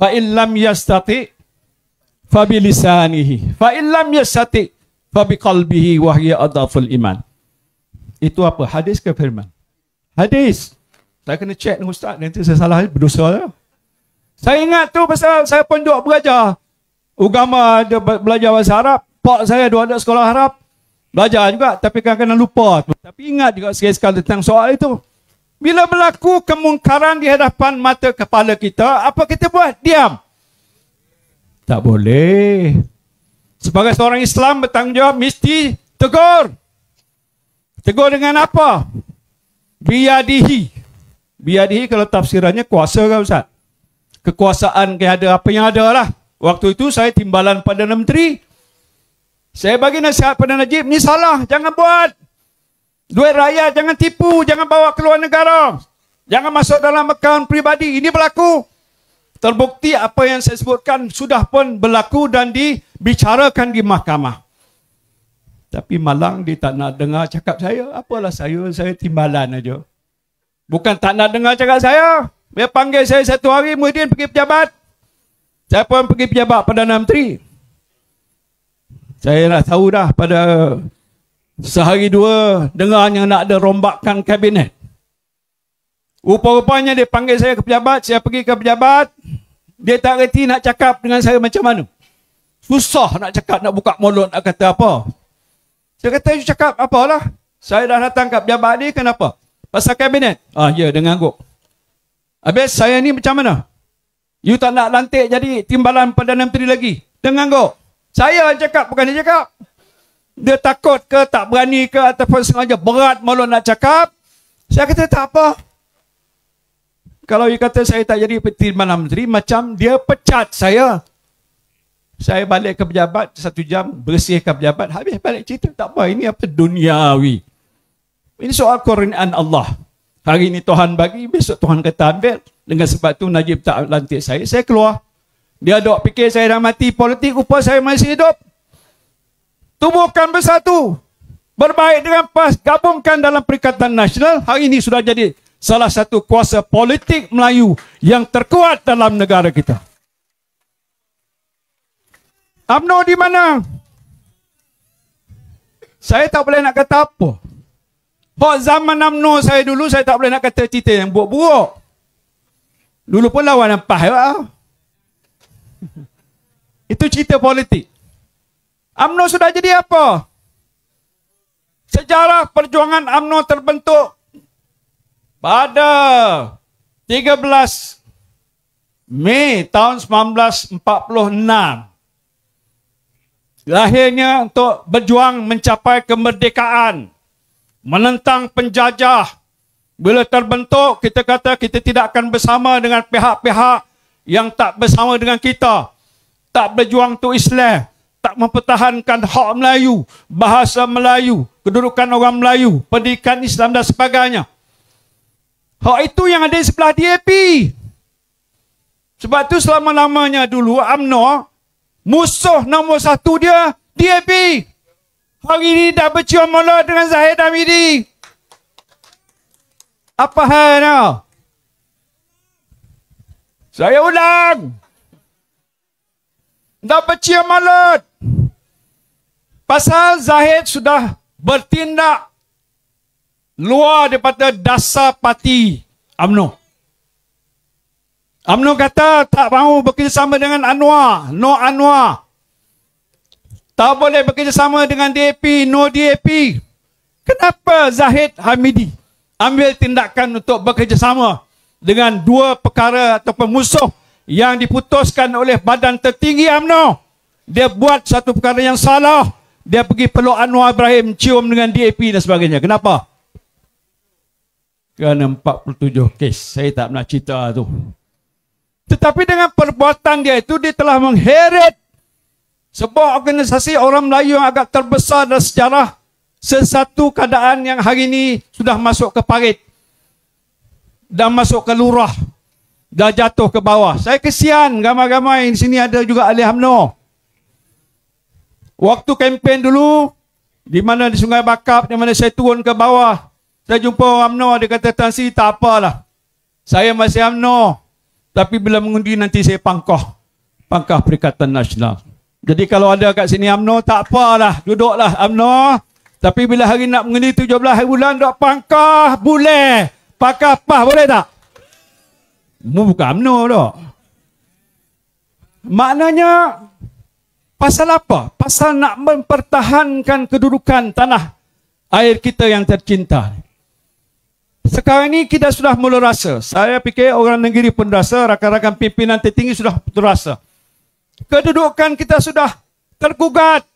fa in lam yastati fa bi lisanihi fa in lam yastati fa bi qalbihi wa hiya adaful iman itu apa hadis ke firman hadis saya kena check dengan ustaz nanti saya salah berdosa lah. saya ingat tu pasal saya pun duk belajar agama ada belajar bahasa Arab pak saya duk ada sekolah Arab belajar juga tapi kadang-kadang lupa tapi ingat juga sekali-sekali tentang soal itu bila berlaku kemungkaran di hadapan mata kepala kita, apa kita buat? Diam. Tak boleh. Sebagai seorang Islam bertanggungjawab mesti tegur. Tegur dengan apa? Biadihi. Biadihi kalau tafsirannya kuasa kan Ustaz? Kekuasaan yang ada apa yang ada lah. Waktu itu saya timbalan pada Menteri. Saya bagi nasihat pada Najib, ni salah, jangan buat. Duit raya, jangan tipu, jangan bawa keluar negara. Jangan masuk dalam akaun pribadi. Ini berlaku. Terbukti apa yang saya sebutkan sudah pun berlaku dan dibicarakan di mahkamah. Tapi malang dia tak nak dengar cakap saya. Apalah saya, saya timbalan aja. Bukan tak nak dengar cakap saya. Dia panggil saya satu hari, Muhyiddin pergi pejabat. Saya pun pergi pejabat Perdana Menteri. Saya dah tahu dah pada Sehari dua yang nak ada rombakan kabinet. Rupa-rupanya dia panggil saya ke pejabat, saya pergi ke pejabat. Dia tak reti nak cakap dengan saya macam mana. Susah nak cakap, nak buka mulut, nak kata apa. Saya kata, you cakap apalah. Saya dah datang ke pejabat ni, kenapa? Pasal kabinet. Ah, ya, dengan guk. Habis saya ni macam mana? You tak nak lantik jadi timbalan Perdana Menteri lagi. Dengan guk. Saya yang cakap, bukan dia cakap dia takut ke tak berani ke ataupun sengaja berat malu nak cakap saya kata tak apa kalau you kata saya tak jadi pertimbangan menteri macam dia pecat saya saya balik ke pejabat satu jam bersihkan pejabat habis balik cerita tak apa ini apa duniawi ini soal Quran Allah hari ini Tuhan bagi besok Tuhan kata ambil dengan sebab tu Najib tak lantik saya saya keluar dia dok fikir saya dah mati politik upah saya masih hidup tubuhkan bersatu berbaik dengan PAS gabungkan dalam Perikatan Nasional hari ini sudah jadi salah satu kuasa politik Melayu yang terkuat dalam negara kita UMNO di mana? saya tak boleh nak kata apa Pok zaman UMNO saya dulu saya tak boleh nak kata cerita yang buruk-buruk dulu pun lawan PAS ya? itu cerita politik UMNO sudah jadi apa? Sejarah perjuangan UMNO terbentuk pada 13 Mei tahun 1946. Lahirnya untuk berjuang mencapai kemerdekaan, menentang penjajah. Bila terbentuk, kita kata kita tidak akan bersama dengan pihak-pihak yang tak bersama dengan kita. Tak berjuang untuk Islam tak mempertahankan hak Melayu, bahasa Melayu, kedudukan orang Melayu, pendidikan Islam dan sebagainya. Hak itu yang ada di sebelah DAP. Sebab tu selama lamanya dulu UMNO musuh nombor satu dia DAP. Hari ini dah bercium mula dengan Zahid Hamidi. Apa halnya? Saya ulang. Dah bercium mulut. Pasal Zahid sudah bertindak luar daripada dasar parti UMNO. UMNO kata tak mahu bekerjasama dengan Anwar, no Anwar. Tak boleh bekerjasama dengan DAP, no DAP. Kenapa Zahid Hamidi ambil tindakan untuk bekerjasama dengan dua perkara atau musuh yang diputuskan oleh badan tertinggi UMNO? Dia buat satu perkara yang salah dia pergi peluk Anwar Ibrahim, cium dengan DAP dan sebagainya. Kenapa? Kerana 47 kes. Saya tak nak cerita tu. Tetapi dengan perbuatan dia itu, dia telah mengheret sebuah organisasi orang Melayu yang agak terbesar dalam sejarah sesatu keadaan yang hari ini sudah masuk ke parit dah masuk ke lurah dah jatuh ke bawah. Saya kesian ramai-ramai di sini ada juga Ali Hamno. Waktu kempen dulu di mana di Sungai Bakap di mana saya turun ke bawah saya jumpa orang UMNO dia kata Tan Sri tak apalah. Saya masih UMNO tapi bila mengundi nanti saya pangkah pangkah Perikatan Nasional. Jadi kalau ada kat sini UMNO tak apalah duduklah UMNO tapi bila hari nak mengundi 17 hari bulan dok pangkah boleh pangkah pah boleh tak? Mu bukan UMNO dok. Maknanya Pasal apa? Pasal nak mempertahankan kedudukan tanah air kita yang tercinta. Sekarang ini kita sudah mula rasa. Saya fikir orang negeri pun rasa, rakan-rakan pimpinan tertinggi sudah terasa. Kedudukan kita sudah tergugat.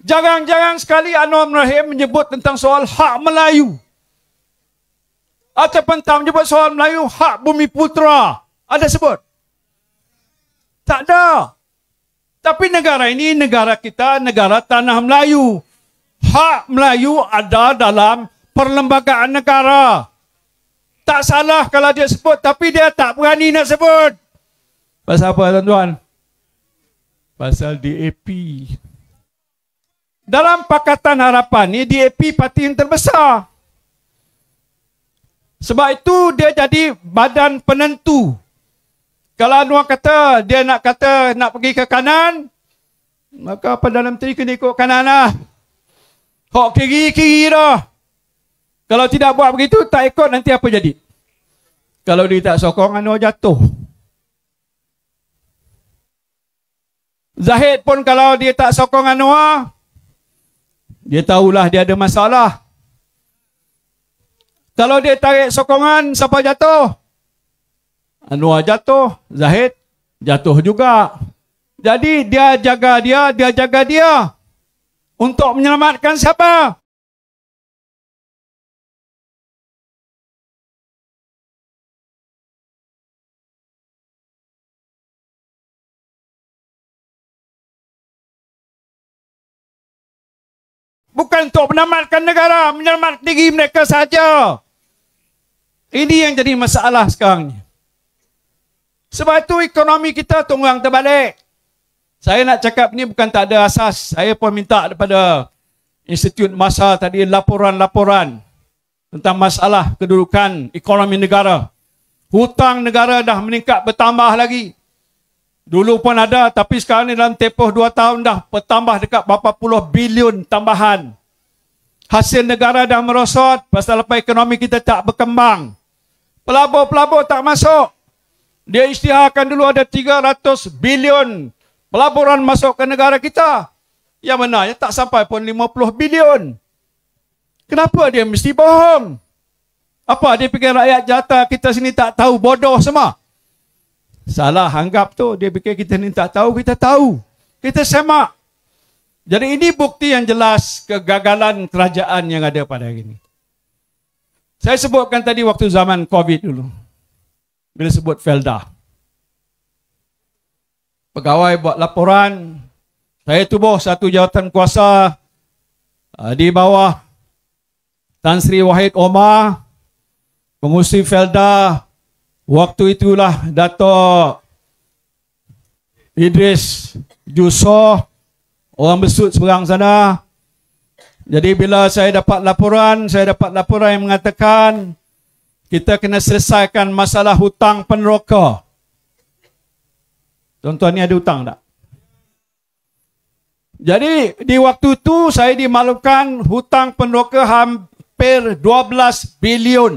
Jarang-jarang sekali Anwar Rahim menyebut tentang soal hak Melayu. Atau pentam menyebut soal Melayu hak bumi putra. Ada sebut? Tak ada. Tak ada. Tapi negara ini negara kita, negara tanah Melayu. Hak Melayu ada dalam perlembagaan negara. Tak salah kalau dia sebut tapi dia tak berani nak sebut. Pasal apa tuan-tuan? Pasal DAP. Dalam Pakatan Harapan ni DAP parti yang terbesar. Sebab itu dia jadi badan penentu kalau Anwar kata dia nak kata nak pergi ke kanan, maka Perdana Menteri kena ikut kanan lah. Hak kiri-kiri dah. Kalau tidak buat begitu, tak ikut nanti apa jadi? Kalau dia tak sokong, Anwar jatuh. Zahid pun kalau dia tak sokong Anwar, dia tahulah dia ada masalah. Kalau dia tarik sokongan, siapa jatuh? Anwar jatuh, Zahid jatuh juga. Jadi dia jaga dia, dia jaga dia. Untuk menyelamatkan siapa? Bukan untuk menyelamatkan negara, menyelamatkan diri mereka saja. Ini yang jadi masalah sekarang ni. Sebab itu ekonomi kita tunggang terbalik. Saya nak cakap ni bukan tak ada asas. Saya pun minta daripada Institut Masa tadi laporan-laporan tentang masalah kedudukan ekonomi negara. Hutang negara dah meningkat bertambah lagi. Dulu pun ada tapi sekarang ni dalam tempoh dua tahun dah bertambah dekat berapa puluh bilion tambahan. Hasil negara dah merosot pasal apa ekonomi kita tak berkembang. Pelabur-pelabur tak masuk dia isytiharkan dulu ada 300 bilion pelaburan masuk ke negara kita. Yang mana ya tak sampai pun 50 bilion. Kenapa dia mesti bohong? Apa dia fikir rakyat jata kita sini tak tahu bodoh semua? Salah anggap tu dia fikir kita ni tak tahu, kita tahu. Kita semak. Jadi ini bukti yang jelas kegagalan kerajaan yang ada pada hari ini. Saya sebutkan tadi waktu zaman COVID dulu bila sebut Felda. Pegawai buat laporan, saya tubuh satu jawatan kuasa uh, di bawah Tan Sri Wahid Omar, pengusir Felda, waktu itulah Dato' Idris Jusoh orang besut seberang sana. Jadi bila saya dapat laporan, saya dapat laporan yang mengatakan, kita kena selesaikan masalah hutang peneroka. Tuan-tuan ni ada hutang tak? Jadi di waktu tu saya dimalukan hutang peneroka hampir 12 bilion.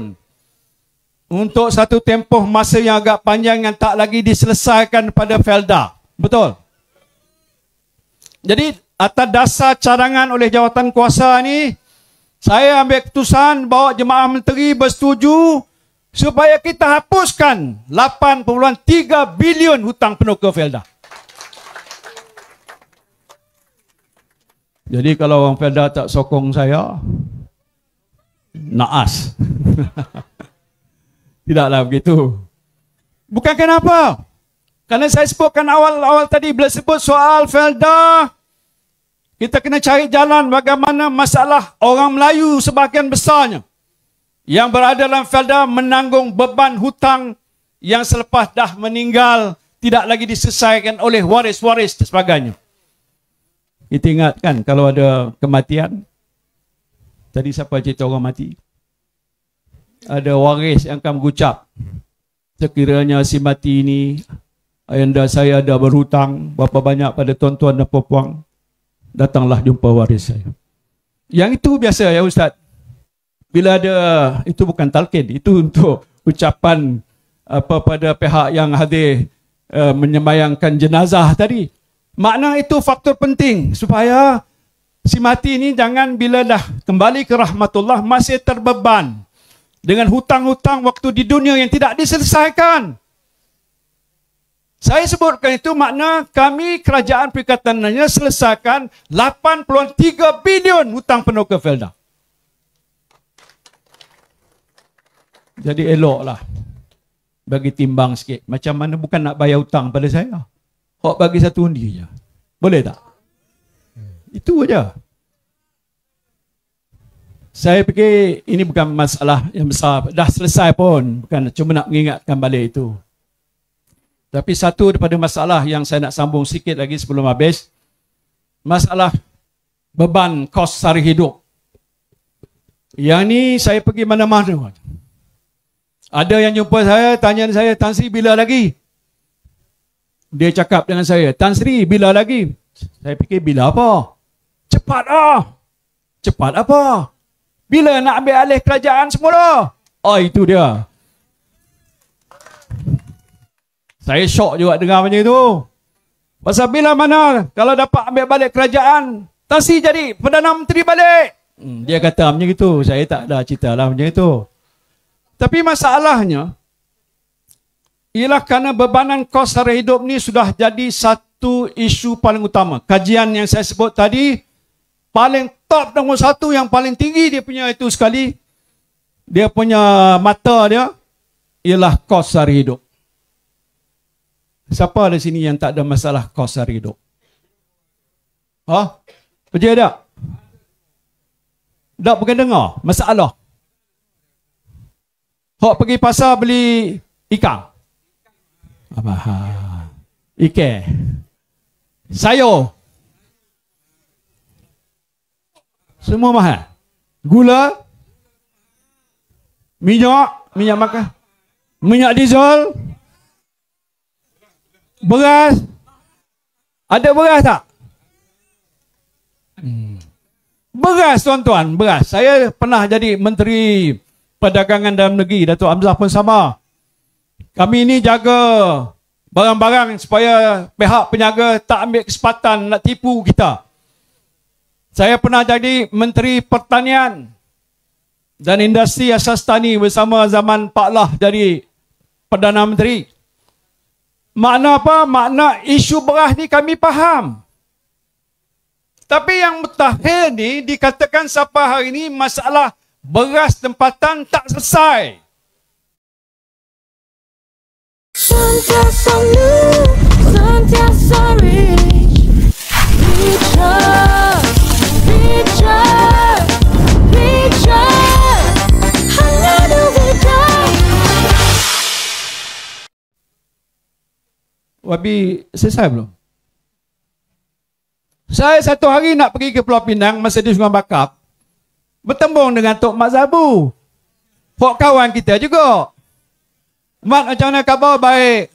Untuk satu tempoh masa yang agak panjang yang tak lagi diselesaikan pada Felda. Betul? Jadi atas dasar cadangan oleh jawatan kuasa ni saya ambil keputusan bawa jemaah menteri bersetuju supaya kita hapuskan 8.3 bilion hutang penuh ke Felda. Jadi kalau orang Felda tak sokong saya, naas. Tidaklah begitu. Bukan kenapa? Karena saya sebutkan awal-awal tadi, bila sebut soal Felda, kita kena cari jalan bagaimana masalah orang Melayu sebahagian besarnya yang berada dalam felda menanggung beban hutang yang selepas dah meninggal tidak lagi diselesaikan oleh waris-waris dan sebagainya. Kita ingatkan kalau ada kematian, tadi siapa cerita orang mati? Ada waris yang akan mengucap. Sekiranya si mati ini, ayanda saya dah berhutang, berapa banyak pada tuan-tuan dan puan-puan, datanglah jumpa waris saya. Yang itu biasa ya Ustaz. Bila ada, itu bukan talqin, itu untuk ucapan apa pada pihak yang hadir uh, eh, menyemayangkan jenazah tadi. Makna itu faktor penting supaya si mati ini jangan bila dah kembali ke rahmatullah masih terbeban dengan hutang-hutang waktu di dunia yang tidak diselesaikan. Saya sebutkan itu makna kami kerajaan Perikatan Nasional selesakan 8.3 bilion hutang penuh ke Felda. Jadi eloklah bagi timbang sikit. Macam mana bukan nak bayar hutang pada saya. Hak bagi satu undi je. Boleh tak? Itu aja. Saya fikir ini bukan masalah yang besar. Dah selesai pun. Bukan cuma nak mengingatkan balik itu. Tapi satu daripada masalah yang saya nak sambung sikit lagi sebelum habis. Masalah beban kos sari hidup. Yang ni saya pergi mana-mana. Ada yang jumpa saya, tanya saya, Tan Sri bila lagi? Dia cakap dengan saya, Tan Sri bila lagi? Saya fikir bila apa? Cepat ah. Cepat apa? Bila nak ambil alih kerajaan semula? Oh itu dia. Saya syok juga dengar macam itu. Pasal bila mana kalau dapat ambil balik kerajaan, Tasi jadi Perdana Menteri balik. Hmm, dia kata macam itu. Saya tak ada cerita lah macam itu. Tapi masalahnya, ialah kerana bebanan kos hari hidup ni sudah jadi satu isu paling utama. Kajian yang saya sebut tadi, paling top nombor satu yang paling tinggi dia punya itu sekali, dia punya mata dia, ialah kos hari hidup. Siapa ada sini yang tak ada masalah kos hari hidup? Ha? Percaya tak? Tak pernah dengar masalah. Hok pergi pasar beli ikan. Apa ha? Ike. Sayur. Semua mahal. Gula, minyak, minyak makan, minyak diesel, Beras. Ada beras tak? Hmm. Beras tuan-tuan, beras. Saya pernah jadi Menteri Perdagangan Dalam Negeri, Dato' Amzah pun sama. Kami ini jaga barang-barang supaya pihak penyaga tak ambil kesempatan nak tipu kita. Saya pernah jadi Menteri Pertanian dan Industri Asas Tani bersama zaman Pak Lah jadi Perdana Menteri. Makna apa? Makna isu berah ni kami faham. Tapi yang mutakhir ni dikatakan siapa hari ini masalah beras tempatan tak selesai. Sentiasa lu, sentiasa reach, reach up, reach up, reach Wabi selesai belum? Saya satu hari nak pergi ke Pulau Pinang masa di Sungai Bakap bertembung dengan Tok Mak Zabu. Pok kawan kita juga. Mak macam mana khabar baik?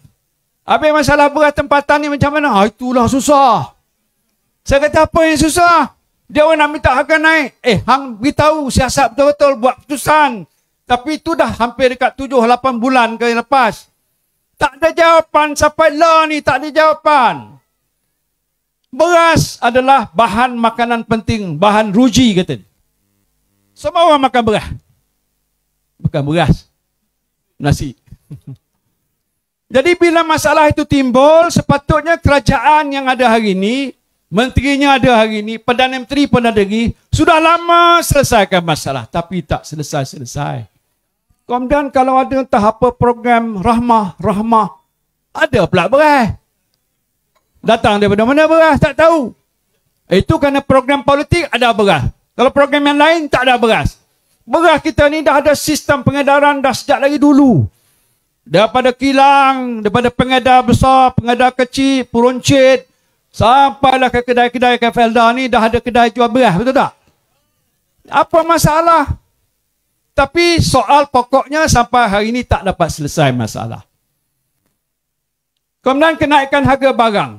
Apa masalah berat tempatan ni macam mana? Ah, itulah susah. Saya kata apa yang susah? Dia orang nak minta harga naik. Eh, hang beritahu siasat betul-betul buat keputusan. Tapi itu dah hampir dekat 7-8 bulan ke lepas. Tak ada jawapan sampai lah ni tak ada jawapan. Beras adalah bahan makanan penting, bahan ruji kata. Semua orang makan beras. Bukan beras. Nasi. Jadi bila masalah itu timbul, sepatutnya kerajaan yang ada hari ini, menterinya ada hari ini, Perdana Menteri pun ada lagi, sudah lama selesaikan masalah. Tapi tak selesai-selesai. Kemudian kalau ada entah apa program rahmah, rahmah. Ada pula beras. Datang daripada mana beras? Tak tahu. Itu kerana program politik ada beras. Kalau program yang lain tak ada beras. Beras kita ni dah ada sistem pengedaran dah sejak lagi dulu. Daripada kilang, daripada pengedar besar, pengedar kecil, peruncit. Sampailah ke kedai-kedai ke Felda ni dah ada kedai jual beras. Betul tak? Apa masalah? Tapi soal pokoknya sampai hari ini tak dapat selesai masalah. Kemudian kenaikan harga barang.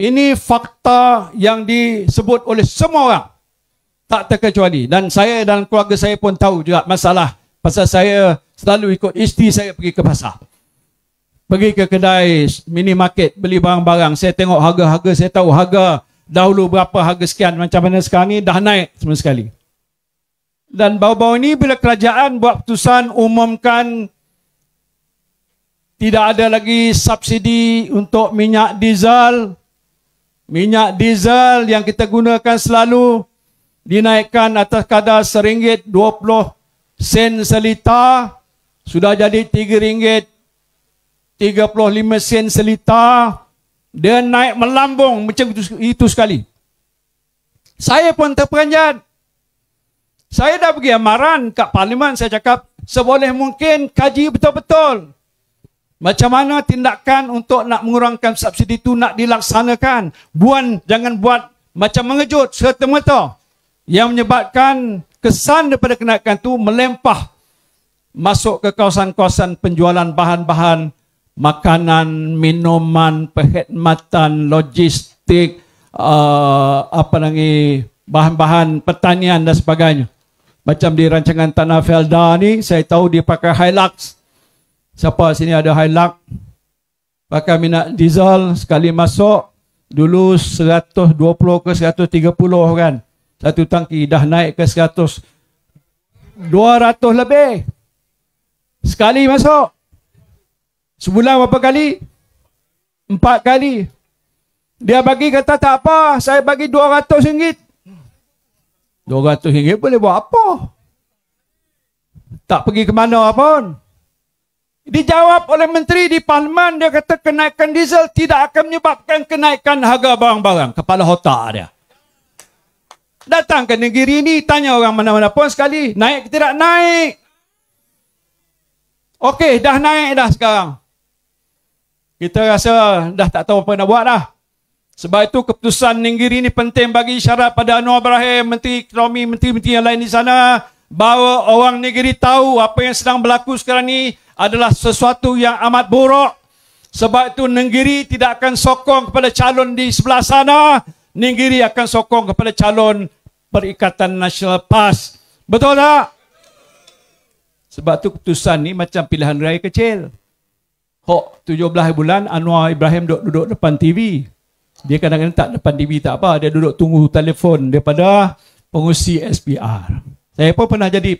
Ini fakta yang disebut oleh semua orang. Tak terkecuali. Dan saya dan keluarga saya pun tahu juga masalah. Pasal saya selalu ikut isteri saya pergi ke pasar. Pergi ke kedai minimarket beli barang-barang. Saya tengok harga-harga saya tahu harga dahulu berapa harga sekian. Macam mana sekarang ni dah naik semua sekali. Dan bau-bau ini bila kerajaan buat keputusan umumkan tidak ada lagi subsidi untuk minyak diesel. Minyak diesel yang kita gunakan selalu dinaikkan atas kadar seringgit 20 sen selita sudah jadi 3 ringgit 35 sen selita dia naik melambung macam itu, itu sekali saya pun terperanjat saya dah pergi amaran kat parlimen saya cakap seboleh mungkin kaji betul-betul macam mana tindakan untuk nak mengurangkan subsidi itu nak dilaksanakan. Buan jangan buat macam mengejut serta-merta yang menyebabkan kesan daripada kenaikan itu melempah masuk ke kawasan-kawasan penjualan bahan-bahan makanan, minuman, perkhidmatan, logistik, uh, apa lagi bahan-bahan pertanian dan sebagainya. Macam di rancangan Tanah Felda ni, saya tahu dia pakai Hilux. Siapa sini ada Hilux? Pakai minat diesel sekali masuk, dulu 120 ke 130 kan. Satu tangki dah naik ke 100. 200 lebih. Sekali masuk. Sebulan berapa kali? Empat kali. Dia bagi kata tak apa, saya bagi 200 ringgit. RM200 boleh buat apa? Tak pergi ke mana pun. Dijawab oleh menteri di parlimen dia kata kenaikan diesel tidak akan menyebabkan kenaikan harga barang-barang. Kepala otak dia. Datang ke negeri ini tanya orang mana-mana pun sekali. Naik ke tidak naik? Okey dah naik dah sekarang. Kita rasa dah tak tahu apa nak buat dah. Sebab itu keputusan Ninggiri ini penting bagi syarat pada Anwar Ibrahim, Menteri Ekonomi, Menteri-Menteri yang lain di sana bahawa orang negeri tahu apa yang sedang berlaku sekarang ini adalah sesuatu yang amat buruk. Sebab itu Ninggiri tidak akan sokong kepada calon di sebelah sana. Ninggiri akan sokong kepada calon Perikatan Nasional PAS. Betul tak? Sebab itu keputusan ini macam pilihan raya kecil. Hok 17 bulan Anwar Ibrahim duduk, duduk depan TV dia kadang-kadang tak depan TV tak apa dia duduk tunggu telefon daripada pengusi SPR saya pun pernah jadi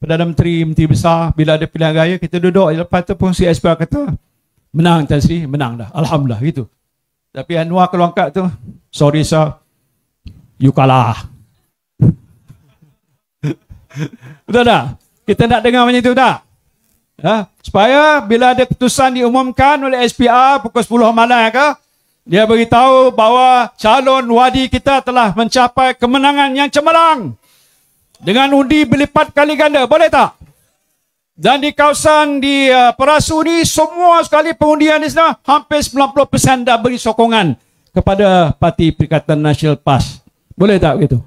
Perdana Menteri, Menteri Besar bila ada pilihan raya kita duduk lepas tu pengusi SPR kata menang Tan Sri menang dah Alhamdulillah gitu tapi Anwar kalau angkat tu sorry sir you kalah betul tak? kita nak dengar macam tu tak? Ha? supaya bila ada keputusan diumumkan oleh SPR pukul 10 malam ya ke ya, dia beritahu bahawa calon wadi kita telah mencapai kemenangan yang cemerlang dengan undi berlipat kali ganda. Boleh tak? Dan di kawasan di uh, Perasu ini, semua sekali pengundian di sana hampir 90% dah beri sokongan kepada Parti Perikatan Nasional PAS. Boleh tak begitu?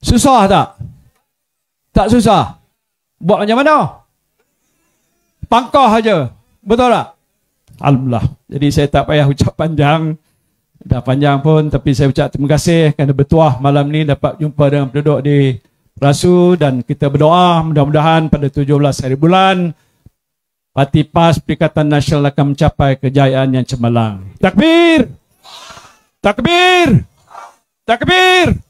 Susah tak? Tak susah? Buat macam mana? Pangkah aja, Betul tak? Alhamdulillah. Jadi saya tak payah ucap panjang. Dah panjang pun tapi saya ucap terima kasih kerana bertuah malam ni dapat jumpa dengan penduduk di Rasu dan kita berdoa mudah-mudahan pada 17 hari bulan Parti PAS Perikatan Nasional akan mencapai kejayaan yang cemerlang. Takbir! Takbir! Takbir! Takbir!